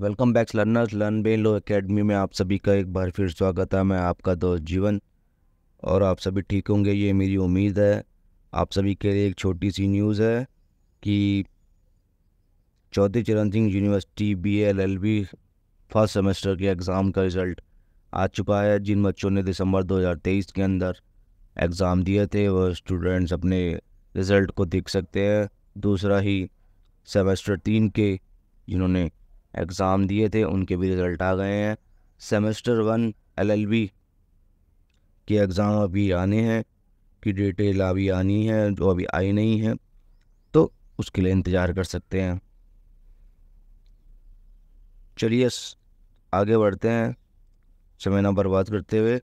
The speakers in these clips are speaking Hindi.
वेलकम बैक्स लर्नर्स लर्न बे लो अकेडमी में आप सभी का एक बार फिर स्वागत है मैं आपका दोस्त जीवन और आप सभी ठीक होंगे ये मेरी उम्मीद है आप सभी के लिए एक छोटी सी न्यूज़ है कि Chaudhary Charan Singh university B L L B first semester के एग्ज़ाम का रिज़ल्ट आ चुका है जिन बच्चों ने दिसंबर 2023 के अंदर एग्ज़ाम दिए थे वह स्टूडेंट्स अपने रिज़ल्ट को देख सकते हैं दूसरा ही सेमेस्टर तीन के जिन्होंने एग्ज़ाम दिए थे उनके भी रिज़ल्ट आ गए हैं सेमेस्टर वन एलएलबी के एग्ज़ाम अभी आने हैं की डिटेल अभी आनी है जो अभी आई नहीं है तो उसके लिए इंतज़ार कर सकते हैं चलिए आगे बढ़ते हैं समय ना बर्बाद करते हुए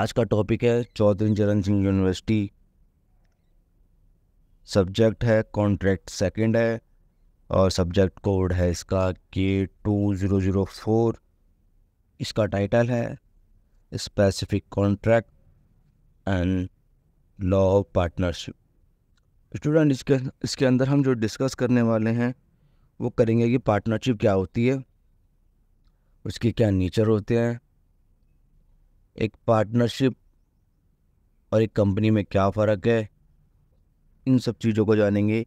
आज का टॉपिक है चौधरी चरण सिंह यूनिवर्सिटी सब्जेक्ट है कॉन्ट्रैक्ट सेकंड है और सब्जेक्ट कोड है इसका K two zero zero four इसका टाइटल है specific contract and law of partnership student इसके इसके अंदर हम जो डिस्कस करने वाले हैं वो करेंगे कि पार्टनरशिप क्या होती है उसके क्या नेचर होते हैं एक पार्टनरशिप और एक कंपनी में क्या फ़र्क है इन सब चीज़ों को जानेंगे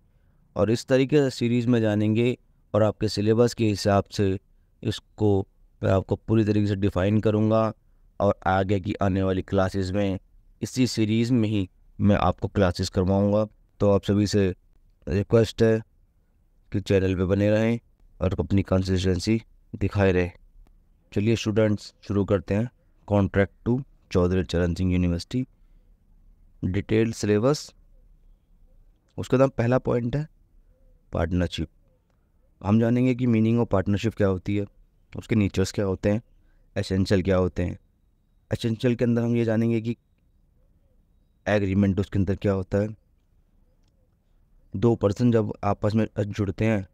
और इस तरीके से सीरीज़ में जानेंगे और आपके सिलेबस के हिसाब से इसको मैं आपको पूरी तरीके से डिफ़ाइन करूँगा और आगे की आने वाली क्लासेस में इसी सीरीज़ में ही मैं आपको क्लासेस करवाऊँगा तो आप सभी से रिक्वेस्ट है कि चैनल पे बने रहें और अपनी कंसिस्टेंसी दिखाए रहें चलिए स्टूडेंट्स शुरू करते हैं contract to Chaudhary Charan Singh university detail syllabus उसके नाम पहला पॉइंट है पार्टनरशिप हम जानेंगे कि मीनिंग ऑफ पार्टनरशिप क्या होती है उसके नेचर्स क्या होते हैं एसेंशियल क्या होते हैं एसेंशियल के अंदर हम ये जानेंगे कि एग्रीमेंट उसके अंदर क्या होता है दो पर्सन जब आपस में जुड़ते हैं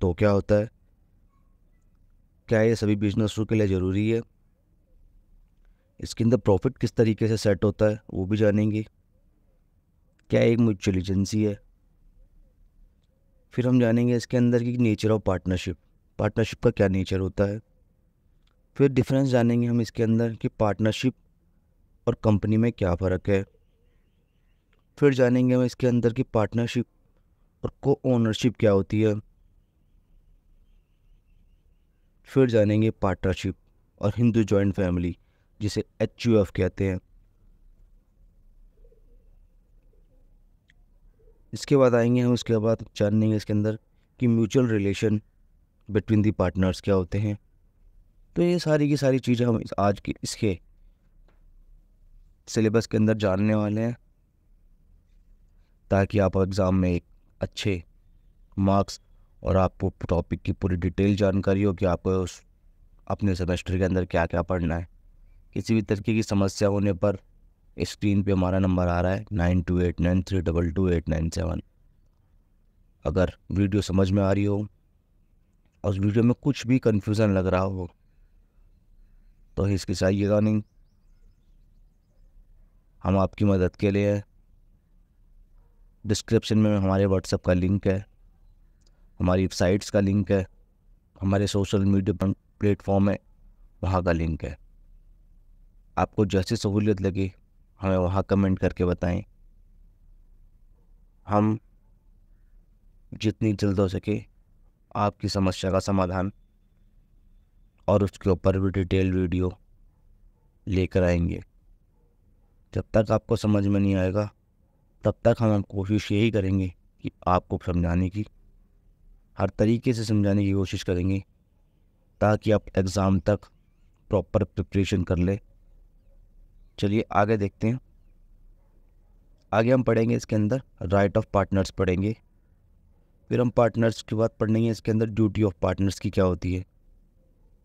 तो क्या होता है क्या ये सभी बिजनेस के लिए ज़रूरी है इसके अंदर प्रॉफिट किस तरीके से सेट होता है वो भी जानेंगे क्या एक म्यूचुअल एजेंसी है फिर हम जानेंगे इसके अंदर की नेचर ऑफ पार्टनरशिप पार्टनरशिप का क्या नेचर होता है फिर डिफरेंस जानेंगे हम इसके अंदर कि पार्टनरशिप और कंपनी में क्या फ़र्क है फिर जानेंगे हम इसके अंदर की पार्टनरशिप और को ओनरशिप क्या होती है फिर जानेंगे पार्टनरशिप और हिंदू जॉइंट फैमिली जिसे एच कहते हैं इसके बाद आएंगे हम उसके बाद जानेंगे इसके अंदर कि mutual relation between the partners क्या होते हैं तो ये सारी की सारी चीज़ें हम आज के इसके सिलेबस के अंदर जानने वाले हैं ताकि आप एग्ज़ाम में एक अच्छे मार्क्स और आपको टॉपिक की पूरी डिटेल जानकारी हो कि आपको उस अपने सेमेस्टर के अंदर क्या क्या पढ़ना है किसी भी तरीके की समस्या होने पर स्क्रीन पे हमारा नंबर आ रहा है nine two eight nine three double two eight nine seven अगर वीडियो समझ में आ रही हो और उस वीडियो में कुछ भी कन्फ्यूज़न लग रहा हो तो हिचकिचाइएगा नहीं हम आपकी मदद के लिए डिस्क्रिप्शन में हमारे व्हाट्सएप का लिंक है हमारी वेबसाइट्स का लिंक है हमारे सोशल मीडिया प्लेटफॉर्म है वहाँ का लिंक है आपको जैसी सहूलियत लगी हमें वहाँ कमेंट करके बताएं हम जितनी जल्द हो सके आपकी समस्या का समाधान और उसके ऊपर भी डिटेल वीडियो लेकर आएंगे जब तक आपको समझ में नहीं आएगा तब तक हम कोशिश यही करेंगे कि आपको समझाने की हर तरीके से समझाने की कोशिश करेंगे ताकि आप एग्ज़ाम तक प्रॉपर प्रिपरेशन कर ले चलिए आगे देखते हैं आगे हम पढ़ेंगे इसके अंदर राइट ऑफ पार्टनर्स पढ़ेंगे फिर हम पार्टनर्स के बाद है इसके अंदर ड्यूटी ऑफ पार्टनर्स की क्या होती है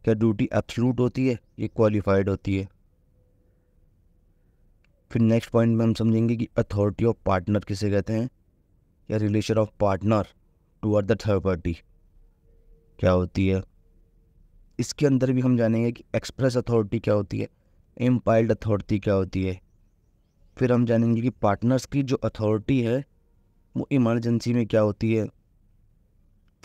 क्या ड्यूटी एब्सलूट होती है ये क्वालिफाइड होती है फिर नेक्स्ट पॉइंट में हम समझेंगे कि अथॉरिटी ऑफ पार्टनर किसे कहते हैं या relation of partner to the third party क्या होती है इसके अंदर भी हम जानेंगे कि एक्सप्रेस अथॉरिटी क्या होती है इम्पाइल्ड अथॉरिटी क्या होती है फिर हम जानेंगे कि पार्टनर्स की जो अथॉरिटी है वो इमरजेंसी में क्या होती है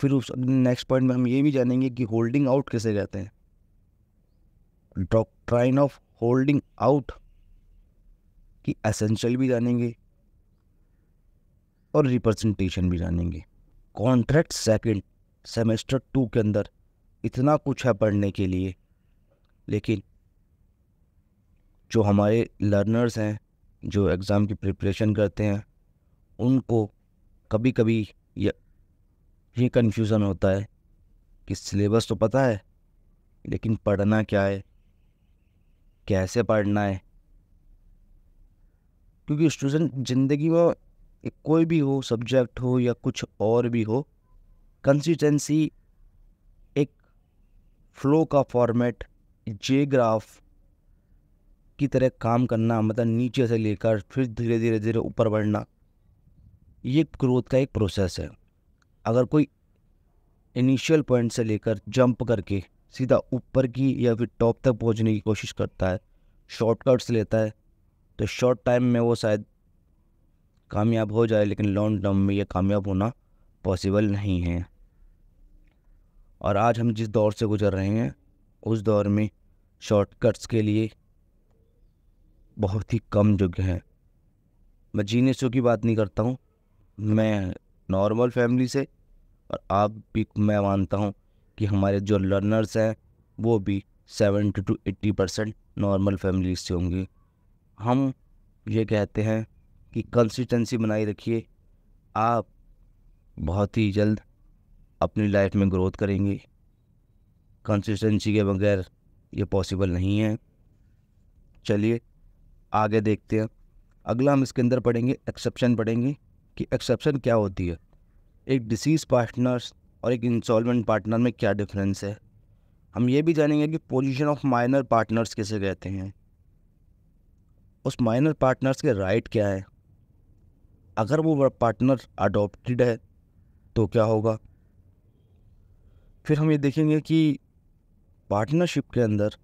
फिर उस नेक्स्ट पॉइंट में हम ये भी जानेंगे कि होल्डिंग आउट कैसे कहते हैं डॉक्ट्राइन ऑफ होल्डिंग आउट की एसेंशियल भी जानेंगे और रिप्रेजेंटेशन भी जानेंगे कॉन्ट्रैक्ट सेकंड सेमेस्टर टू के अंदर इतना कुछ है पढ़ने के लिए लेकिन जो हमारे लर्नर्स हैं जो एग्ज़ाम की प्रिपरेशन करते हैं उनको कभी कभी ये कन्फ्यूज़न होता है कि सिलेबस तो पता है लेकिन पढ़ना क्या है कैसे पढ़ना है क्योंकि स्टूडेंट ज़िंदगी में कोई भी हो सब्जेक्ट हो या कुछ और भी हो कंसिस्टेंसी एक फ्लो का फॉर्मेट जे ग्राफ की तरह काम करना मतलब नीचे से लेकर फिर धीरे धीरे धीरे ऊपर बढ़ना ये ग्रोथ का एक प्रोसेस है अगर कोई इनिशियल पॉइंट से लेकर जंप करके सीधा ऊपर की या फिर टॉप तक पहुंचने की कोशिश करता है शॉर्टकट्स लेता है तो शॉर्ट टाइम में वो शायद कामयाब हो जाए लेकिन लॉन्ग टर्म में ये कामयाब होना पॉसिबल नहीं है और आज हम जिस दौर से गुज़र रहे हैं उस दौर में शॉर्टकट्स के लिए बहुत ही कम जगह हैं मैं जीनेसों की बात नहीं करता हूँ मैं नॉर्मल फैमिली से और आप भी मैं मानता हूँ कि हमारे जो लर्नर्स हैं वो भी seventy two eighty percent normal family से होंगी हम ये कहते हैं कि कंसिस्टेंसी बनाए रखिए आप बहुत ही जल्द अपनी लाइफ में ग्रोथ करेंगे कंसिस्टेंसी के बगैर ये पॉसिबल नहीं है चलिए आगे देखते हैं अगला हम इसके अंदर पढ़ेंगे एक्सेप्शन पढ़ेंगे कि एक्सेप्शन क्या होती है एक डिसीज़ पार्टनर्स और एक इंस्टॉलमेंट पार्टनर में क्या डिफरेंस है हम ये भी जानेंगे कि पोजीशन ऑफ माइनर पार्टनर्स कैसे कहते हैं उस माइनर पार्टनर्स के राइट क्या है अगर वो पार्टनर अडोप्टिड है तो क्या होगा फिर हम ये देखेंगे कि पार्टनरशिप के अंदर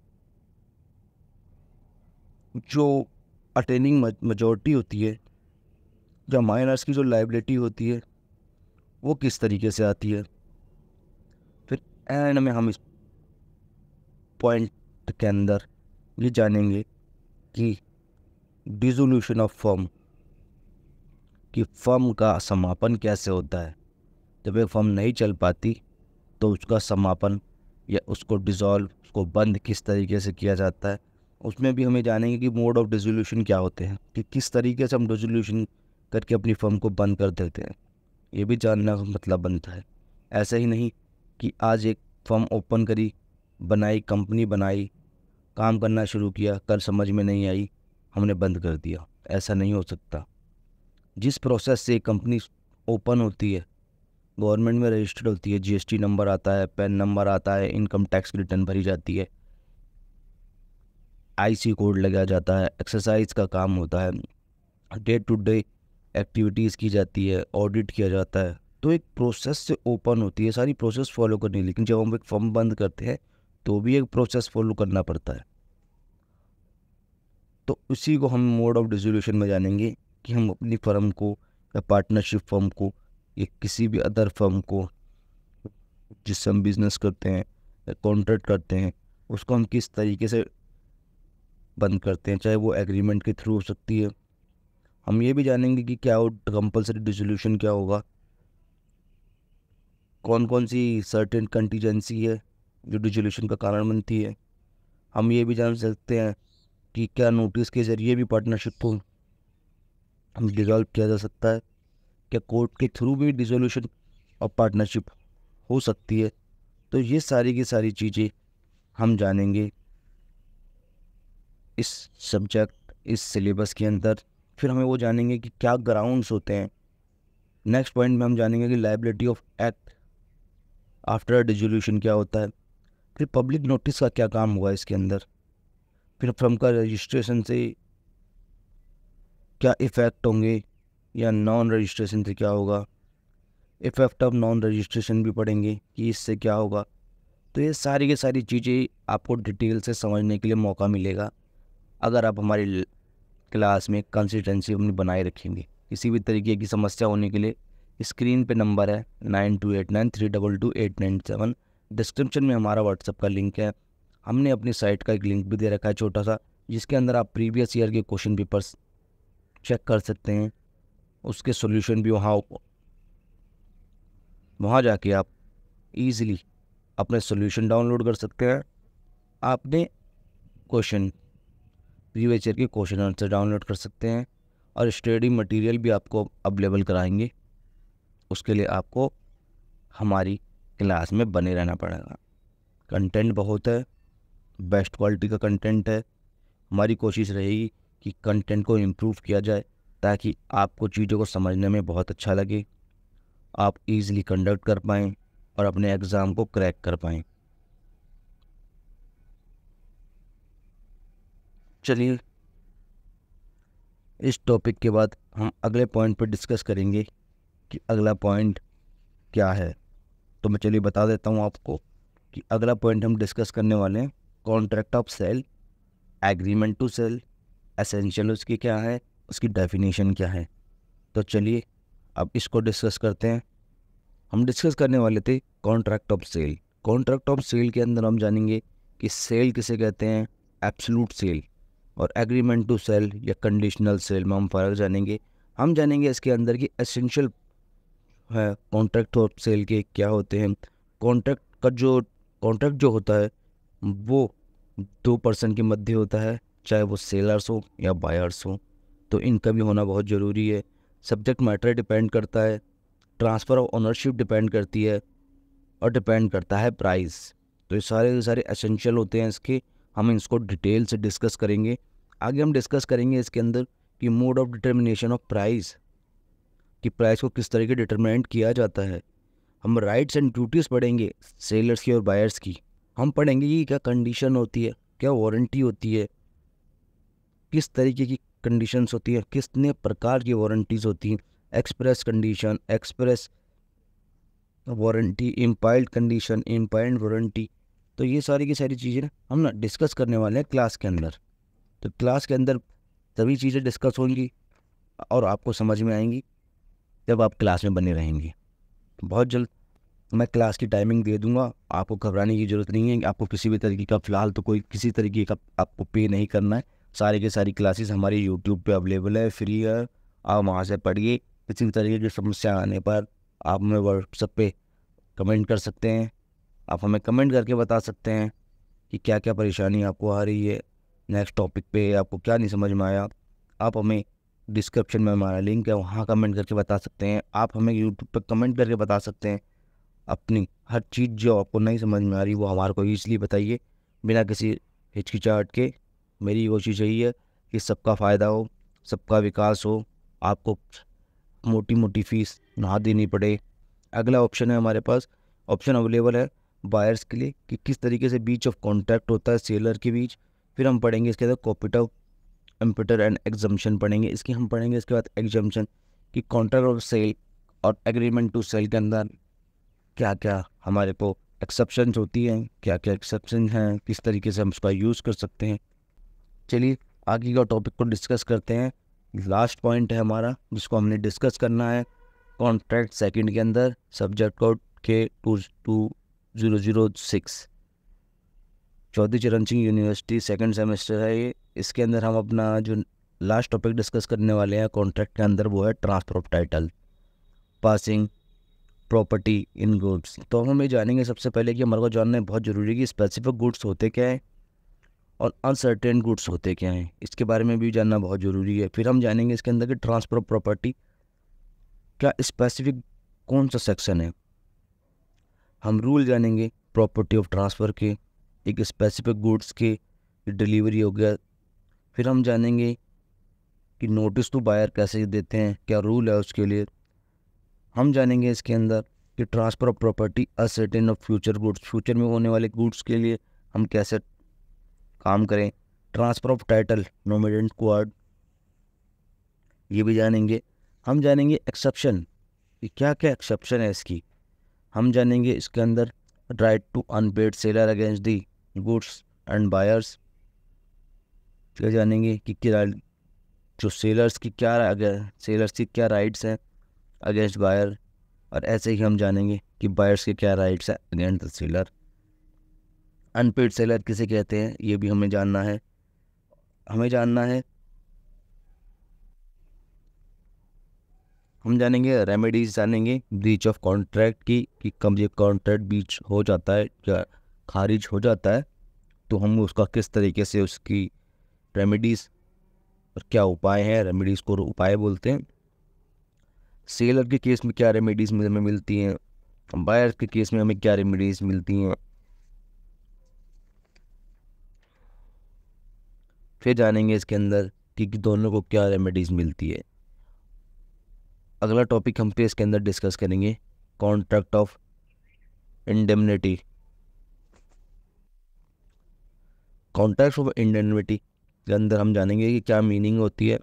जो अटेनिंग मजॉरिटी होती है या माइनर्स की जो लाइबिलिटी होती है वो किस तरीके से आती है फिर एंड में हम इस पॉइंट के अंदर ये जानेंगे कि डिजोल्यूशन ऑफ फर्म कि फर्म का समापन कैसे होता है जब एक फर्म नहीं चल पाती तो उसका समापन या उसको डिज़ोल्व उसको बंद किस तरीके से किया जाता है उसमें भी हमें जानेंगे कि मोड ऑफ डिजोल्यूशन क्या होते हैं कि किस तरीके से हम डिजोल्यूशन करके अपनी फर्म को बंद कर देते हैं ये भी जानना मतलब बनता है ऐसा ही नहीं कि आज एक फर्म ओपन करी बनाई कंपनी बनाई काम करना शुरू किया कल समझ में नहीं आई हमने बंद कर दिया ऐसा नहीं हो सकता जिस प्रोसेस से कंपनी ओपन होती है गवर्नमेंट में रजिस्टर्ड होती है जीएसटी नंबर आता है पैन नंबर आता है इनकम टैक्स रिटर्न भरी जाती है आईसी कोड लगाया जाता है एक्सरसाइज का काम होता है डे टू डे एक्टिविटीज़ की जाती है ऑडिट किया जाता है तो एक प्रोसेस से ओपन होती है सारी प्रोसेस फॉलो करनी लेकिन जब हम एक फॉर्म बंद करते हैं तो भी एक प्रोसेस फॉलो करना पड़ता है तो उसी को हम मोड ऑफ डिजोल्यूशन में जानेंगे कि हम अपनी फर्म को या पार्टनरशिप फर्म को या किसी भी अदर फर्म को जिससे हम बिज़नेस करते हैं या कॉन्ट्रैक्ट करते हैं उसको हम किस तरीके से बंद करते हैं चाहे वो एग्रीमेंट के थ्रू हो सकती है हम ये भी जानेंगे कि क्या कंपलसरी डिसोल्यूशन क्या होगा कौन कौन सी सर्टेन कंटीजेंसी है जो डिसोल्यूशन का कारण बनती है हम ये भी जान सकते हैं कि क्या नोटिस के ज़रिए भी पार्टनरशिप को डिजॉल्व किया जा सकता है क्या कोर्ट के थ्रू भी डिसोल्यूशन और पार्टनरशिप हो सकती है तो ये सारी की सारी चीज़ें हम जानेंगे इस सब्जेक्ट इस सिलेबस के अंदर फिर हमें वो जानेंगे कि क्या ग्राउंड्स होते हैं नेक्स्ट पॉइंट में हम जानेंगे कि liability of act after dissolution क्या होता है फिर पब्लिक नोटिस का क्या काम हुआ इसके अंदर फिर फर्म का रजिस्ट्रेशन से क्या इफ़ेक्ट होंगे या नॉन रजिस्ट्रेशन से क्या होगा इफ़ेक्ट ऑफ नॉन रजिस्ट्रेशन भी पढ़ेंगे कि इससे क्या होगा तो ये सारी की सारी चीज़ें आपको डिटेल से समझने के लिए मौका मिलेगा अगर आप हमारी क्लास में कंसिस्टेंसी अपनी बनाए रखेंगे किसी भी तरीके की समस्या होने के लिए स्क्रीन पे नंबर है nine two eight nine three double two eight nine seven description में हमारा व्हाट्सअप का लिंक है हमने अपनी साइट का एक लिंक भी दे रखा है छोटा सा जिसके अंदर आप प्रीवियस ईयर के क्वेश्चन पेपर्स चेक कर सकते हैं उसके सॉल्यूशन भी वहाँ वहाँ जाके आप इजीली अपने सॉल्यूशन डाउनलोड कर सकते हैं आपने क्वेश्चन प्रीवेचर के क्वेश्चन आंसर डाउनलोड कर सकते हैं और स्टडी मटेरियल भी आपको अवेलेबल कराएंगे उसके लिए आपको हमारी क्लास में बने रहना पड़ेगा कंटेंट बहुत है बेस्ट क्वालिटी का कंटेंट है हमारी कोशिश रहेगी कि कंटेंट को इम्प्रूव किया जाए ताकि आपको चीज़ों को समझने में बहुत अच्छा लगे आप इजीली कंडक्ट कर पाएँ और अपने एग्ज़ाम को क्रैक कर पाएँ चलिए इस टॉपिक के बाद हम अगले पॉइंट पर डिस्कस करेंगे कि अगला पॉइंट क्या है तो मैं चलिए बता देता हूँ आपको कि अगला पॉइंट हम डिस्कस करने वाले हैं contract of sale agreement to sale essential उसकी क्या है उसकी डेफिनेशन क्या है तो चलिए अब इसको डिस्कस करते हैं हम डिस्कस करने वाले थे contract of sale contract of sale के अंदर हम जानेंगे कि सेल किसे कहते हैं एब्सलूट सेल और एग्रीमेंट टू सेल या कंडीशनल सेल में हम फ़र्क जानेंगे हम जानेंगे इसके अंदर की एसेंशियल है कॉन्ट्रैक्ट ऑफ सेल के क्या होते हैं कॉन्ट्रैक्ट का जो कॉन्ट्रैक्ट जो होता है वो दो पर्सन के मध्य होता है चाहे वो सेलर्स हो या बायर्स हो तो इनका भी होना बहुत ज़रूरी है सब्जेक्ट मैटर डिपेंड करता है ट्रांसफ़र ऑफ ऑनरशिप डिपेंड करती है और डिपेंड करता है प्राइस तो ये सारे सारे एसेंशियल होते हैं इसके हम इसको डिटेल से डिस्कस करेंगे आगे हम डिस्कस करेंगे इसके अंदर कि mode of determination of price कि प्राइस को किस तरह के डिटर्मिनेट किया जाता है हम राइट्स एंड ड्यूटीज़ पढ़ेंगे सेलर्स की और बायर्स की हम पढ़ेंगे कि क्या कंडीशन होती है क्या वारंटी होती है किस तरीके की कंडीशंस होती हैं किसने प्रकार की वारंटीज़ होती हैं express condition express warranty implied condition implied warranty तो ये सारी की सारी चीज़ें हम ना डिस्कस करने वाले हैं क्लास के अंदर तो क्लास के अंदर सभी चीज़ें डिस्कस होंगी और आपको समझ में आएंगी जब आप क्लास में बने रहेंगे बहुत जल्द मैं क्लास की टाइमिंग दे दूंगा आपको घबराने की ज़रूरत नहीं है आपको किसी भी तरीके का फ़िलहाल तो कोई किसी तरीके का आपको पे नहीं करना है सारी के सारी क्लासेस हमारे यूट्यूब पे अवेलेबल है फ्री है आप वहाँ से पढ़िए किसी भी तरीके की समस्या आने पर आप हमें व्हाट्सअप पे कमेंट कर सकते हैं आप हमें कमेंट करके बता सकते हैं कि क्या क्या परेशानी आपको आ रही है नेक्स्ट टॉपिक पे आपको क्या नहीं समझ में आया आप हमें डिस्क्रिप्शन में हमारा लिंक है वहाँ कमेंट करके बता सकते हैं आप हमें यूट्यूब पर कमेंट करके बता सकते हैं अपनी हर चीज़ जो आपको नहीं समझ में आ रही वो हमारे को इसलिए बताइए बिना किसी हिचकिचाहट के मेरी कोशिश यही है कि सबका फ़ायदा हो सबका विकास हो आपको मोटी मोटी फ़ीस ना देनी पड़े अगला ऑप्शन है हमारे पास ऑप्शन अवेलेबल है बायर्स के लिए कि किस तरीके से बीच ऑफ कॉन्ट्रैक्ट होता है सेलर के बीच फिर हम पढ़ेंगे इसके अंदर कॉपिटल कंप्यूटर एंड एग्जम्पन पढ़ेंगे इसकी हम पढ़ेंगे इसके बाद एग्जम्पन कि कॉन्ट्रैक्ट ऑफ सेल और एग्रीमेंट टू सेल के अंदर क्या क्या हमारे को एक्सेप्शन होती हैं क्या क्या एक्सेप्शन हैं किस तरीके से हम उसका यूज़ कर सकते हैं चलिए आगे का टॉपिक को डिस्कस करते हैं लास्ट पॉइंट है हमारा जिसको हमने डिस्कस करना है कॉन्ट्रैक्ट सेकंड के अंदर subject code K two two zero zero six Chaudhary Charan Singh university second semester है ये इसके अंदर हम अपना जो लास्ट टॉपिक डिस्कस करने वाले हैं कॉन्ट्रैक्ट के अंदर वो है transfer of title passing property in goods तो हम ये जानेंगे सबसे पहले कि हमारे को जानना बहुत ज़रूरी है कि स्पेसिफिक गुड्स होते क्या हैं और अनसर्टेन गुड्स होते क्या हैं इसके बारे में भी जानना बहुत ज़रूरी है फिर हम जानेंगे इसके अंदर कि ट्रांसफर ऑफ प्रॉपर्टी क्या स्पेसिफिक कौन सा सेक्शन है हम रूल जानेंगे प्रॉपर्टी ऑफ ट्रांसफ़र के एक स्पेसिफिक गुड्स की डिलीवरी हो गया फिर हम जानेंगे कि नोटिस तो बायर कैसे देते हैं क्या रूल है उसके लिए हम जानेंगे इसके अंदर कि transfer of property ascertain of future goods future में होने वाले गुड्स के लिए हम कैसे काम करें ट्रांसफ़र ऑफ टाइटल नोमिनेंट क्वाड ये भी जानेंगे हम जानेंगे एक्सेप्शन कि क्या क्या एक्सेप्शन है इसकी हम जानेंगे इसके अंदर right to unpaid seller against the goods and buyers फिर जानेंगे कि क्या जो सेलर्स की क्या अगर सेलर्स की क्या राइट्स हैं अगेंस्ट बायर और ऐसे ही हम जानेंगे कि बायर्स के क्या राइट्स हैं against the seller unpaid seller किसे कहते हैं ये भी हमें जानना है हमें जानना है हम जानेंगे रेमेडीज जानेंगे ब्रीच ऑफ कॉन्ट्रैक्ट की कि कब ये कॉन्ट्रैक्ट ब्रीच हो जाता है क्या खारिज हो जाता है तो हम उसका किस तरीके से उसकी रेमेडीज़ और क्या उपाय हैं रेमेडीज़ को उपाय बोलते हैं सेलर के केस में क्या रेमेडीज़ हमें मिलती हैं बायर के केस में हमें क्या रेमेडीज़ मिलती हैं फिर जानेंगे इसके अंदर कि दोनों को क्या रेमेडीज़ मिलती है अगला टॉपिक हम फिर इसके अंदर डिस्कस करेंगे contract of indemnity context of indemnity के अंदर हम जानेंगे कि क्या मीनिंग होती है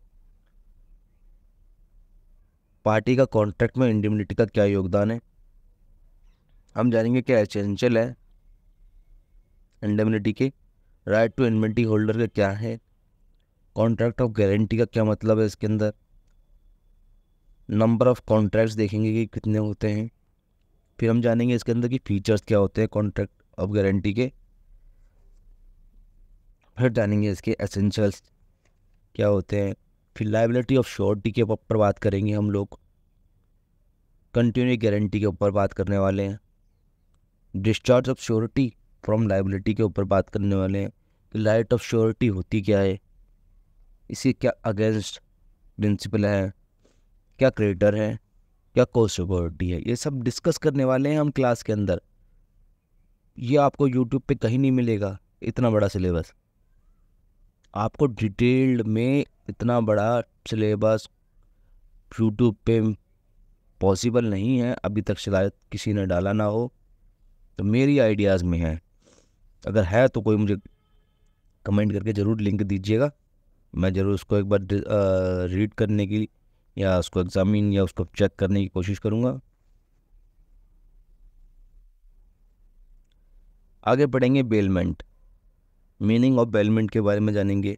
पार्टी का कॉन्ट्रैक्ट में इंडेमनिटी का क्या योगदान है हम जानेंगे क्या एसेंशियल है इंडेमिनिटी के राइट टू इनमिटी होल्डर का क्या है कॉन्ट्रैक्ट ऑफ गारंटी का क्या मतलब है इसके अंदर नंबर ऑफ कॉन्ट्रैक्ट्स देखेंगे कि कितने होते हैं फिर हम जानेंगे इसके अंदर कि फ़ीचर्स क्या होते हैं कॉन्ट्रैक्ट ऑफ गारंटी के फिर जानेंगे इसके एसेंशियल्स क्या होते हैं फिर लाइबिलिटी ऑफ श्योरिटी के ऊपर बात करेंगे हम लोग कंटिन्यू गारंटी के ऊपर बात करने वाले हैं discharge of surety from liability के ऊपर बात करने वाले हैं कि लाइट ऑफ श्योरिटी होती क्या है इसके क्या अगेंस्ट प्रिंसिपल है क्या क्रेडिटर है क्या कोसिक्योरिटी है ये सब डिस्कस करने वाले हैं हम क्लास के अंदर ये आपको यूट्यूब पे कहीं नहीं मिलेगा इतना बड़ा सिलेबस आपको डिटेल्ड में इतना बड़ा सिलेबस यूट्यूब पे पॉसिबल नहीं है अभी तक शायद किसी ने डाला ना हो तो मेरी आइडियाज़ में है अगर है तो कोई मुझे कमेंट करके ज़रूर लिंक दीजिएगा मैं ज़रूर उसको एक बार रीड करने की या उसको एग्ज़ामिन या उसको चेक करने की कोशिश करूँगा आगे पढ़ेंगे बेलमेंट मीनिंग ऑफ बेलमेंट के बारे में जानेंगे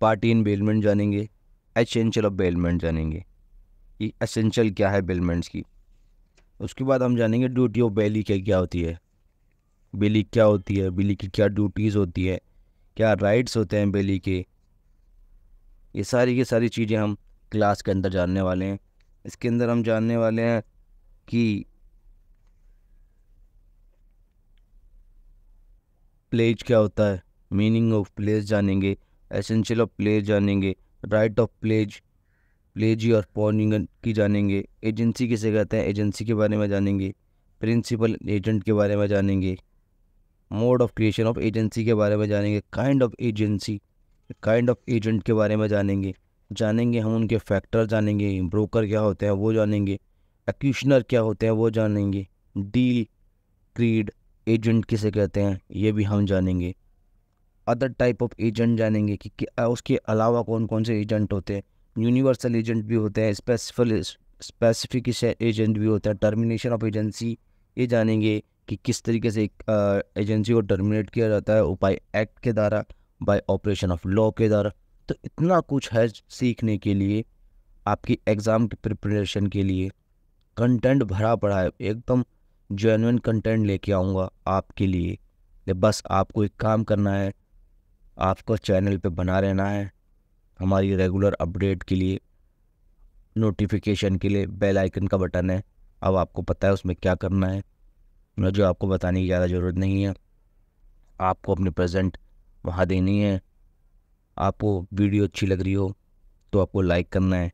पार्टी इन बेलमेंट जानेंगे एसेंशियल ऑफ बेलमेंट जानेंगे कि एसेंशियल क्या है बेलमेंट्स की उसके बाद हम जानेंगे ड्यूटी ऑफ बेली क्या क्या होती है बेली क्या होती है बेली की क्या ड्यूटीज़ होती है क्या राइट्स होते हैं बेली के ये सारी की सारी चीज़ें हम क्लास के अंदर जानने वाले हैं इसके अंदर हम जानने वाले हैं कि प्लेज क्या होता है मीनिंग ऑफ प्लेज जानेंगे एसेंशियल ऑफ प्लेज जानेंगे राइट ऑफ प्लेज प्लेजी और पॉनिंग की जानेंगे एजेंसी किसे कहते हैं एजेंसी के बारे में जानेंगे प्रिंसिपल एजेंट के बारे में जानेंगे mode of creation of agency के बारे में जानेंगे kind of agency kind of agent के बारे में जानेंगे जानेंगे हम उनके फैक्टर जानेंगे ब्रोकर क्या होते हैं वो जानेंगे एक्यूशनर क्या होते हैं वो जानेंगे डील क्रीड एजेंट किसे कहते हैं ये भी हम जानेंगे अदर टाइप ऑफ एजेंट जानेंगे कि, कि उसके अलावा कौन कौन से एजेंट होते हैं यूनिवर्सल एजेंट भी होते हैं स्पेसिफल स्पेसिफिक एजेंट भी होता है टर्मिनेशन ऑफ एजेंसी ये जानेंगे कि किस तरीके से एक एजेंसी को टर्मिनेट किया जाता है उपाय एक्ट के द्वारा बाय ऑपरेशन ऑफ लॉ के द्वारा तो इतना कुछ है सीखने के लिए आपकी एग्ज़ाम की प्रिपरेशन के लिए कंटेंट भरा पड़ा है एकदम जेनुन कंटेंट लेके आऊँगा आपके लिए बस आपको एक काम करना है आपको चैनल पे बना रहना है हमारी रेगुलर अपडेट के लिए नोटिफिकेशन के लिए बेल आइकन का बटन है अब आपको पता है उसमें क्या करना है मुझे आपको बताने की ज़्यादा ज़रूरत नहीं है आपको अपने प्रेजेंट वहाँ देनी है आपको वीडियो अच्छी लग रही हो तो आपको लाइक करना है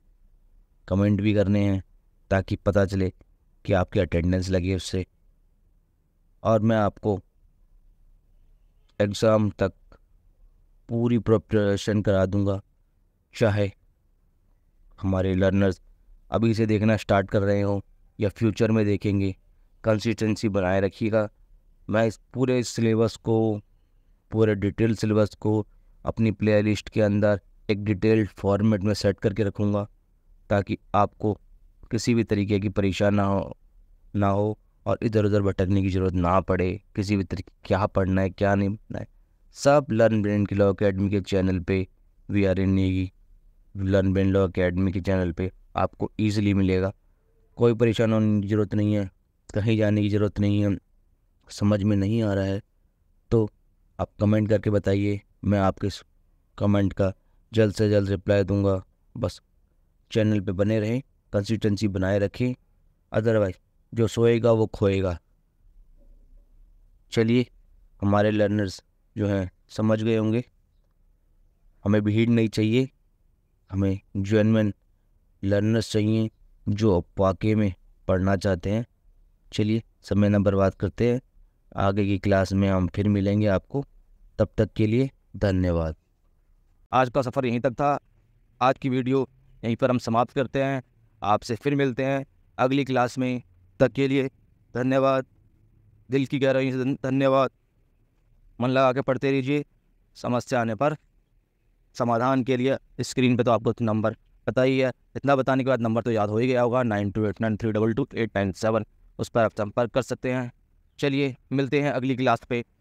कमेंट भी करने हैं ताकि पता चले कि आपकी अटेंडेंस लगे उससे और मैं आपको एग्ज़ाम तक पूरी प्रिपरेशन करा दूंगा चाहे हमारे लर्नर्स अभी से देखना स्टार्ट कर रहे हों या फ्यूचर में देखेंगे कंसिस्टेंसी बनाए रखिएगा मैं इस पूरे सिलेबस को पूरे डिटेल सिलेबस को अपनी प्लेलिस्ट के अंदर एक डिटेल्ड फॉर्मेट में सेट करके रखूँगा ताकि आपको किसी भी तरीके की परेशान ना हो ना हो और इधर उधर भटकने की ज़रूरत ना पड़े किसी भी तरीके क्या पढ़ना है क्या नहीं पढ़ना है सब लर्न ब्रेन की लॉ अकेडमी के चैनल पे V R N E learn brain law academy के चैनल पे आपको ईजिली मिलेगा कोई परेशान होने की ज़रूरत नहीं है कहीं जाने की ज़रूरत नहीं है समझ में नहीं आ रहा है तो आप कमेंट करके बताइए मैं आपके कमेंट का जल्द से जल्द रिप्लाई दूंगा बस चैनल पे बने रहें कंसिस्टेंसी बनाए रखें अदरवाइज जो सोएगा वो खोएगा चलिए हमारे लर्नर्स जो हैं समझ गए होंगे हमें भीड़ नहीं चाहिए हमें जेनवन लर्नर्स चाहिए जो वाकई में पढ़ना चाहते हैं चलिए समय ना बर्बाद करते हैं आगे की क्लास में हम फिर मिलेंगे आपको तब तक के लिए धन्यवाद आज का सफ़र यहीं तक था आज की वीडियो यहीं पर हम समाप्त करते हैं आपसे फिर मिलते हैं अगली क्लास में तक के लिए धन्यवाद दिल की गहराई से धन्यवाद मन लगा के पढ़ते रहिए समस्या आने पर समाधान के लिए स्क्रीन पे तो आपको नंबर पता ही है इतना बताने के बाद नंबर तो याद हो ही गया होगा nine two eight nine three double two eight nine seven उस पर आप संपर्क कर सकते हैं चलिए मिलते हैं अगली क्लास पे